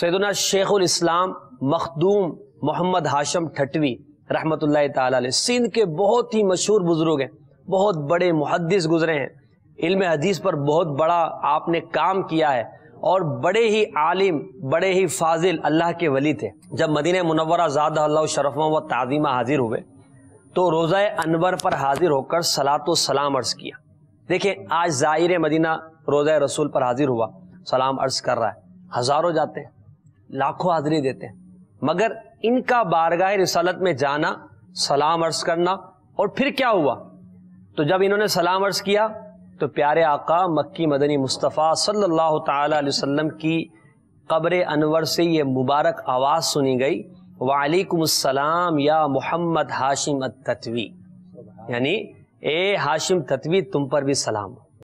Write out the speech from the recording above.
सैदना शेखुलस्लाम मखदूम मोहम्मद हाशम ठटवी रहमत सिंध के बहुत ही मशहूर बुज़ुर्ग हैं बहुत बड़े मुहदस गुजरे हैं इल्म हदीस पर बहुत बड़ा आपने काम किया है और बड़े ही आलिम बड़े ही फाजिल अल्लाह के वली थे जब मदीन मुनवरा ज़ाद शरफ़ व तज़ीमा हाजिर हुए तो रोज़ा अनवर पर हाजिर होकर सलात सलाम अर्ज़ किया देखिये आज ज़ाहिर मदीना रोज़ा रसूल पर हाजिर हुआ सलाम अर्ज़ कर रहा है हज़ारों जाते हैं लाखों हाजरी देते हैं मगर इनका बारगाह रिसालत में जाना सलाम अर्ज करना और फिर क्या हुआ तो जब इन्होंने सलाम अर्ज किया तो प्यारे आका मक्की मदनी मुस्तफ़ा सल्लल्लाहु अलैहि वसल्लम की कब्र अनवर से ये मुबारक आवाज़ सुनी गई वालेकुम या मोहम्मद हाशिम तत्वी यानी ए हाशिम तत्वी तुम पर भी सलाम हो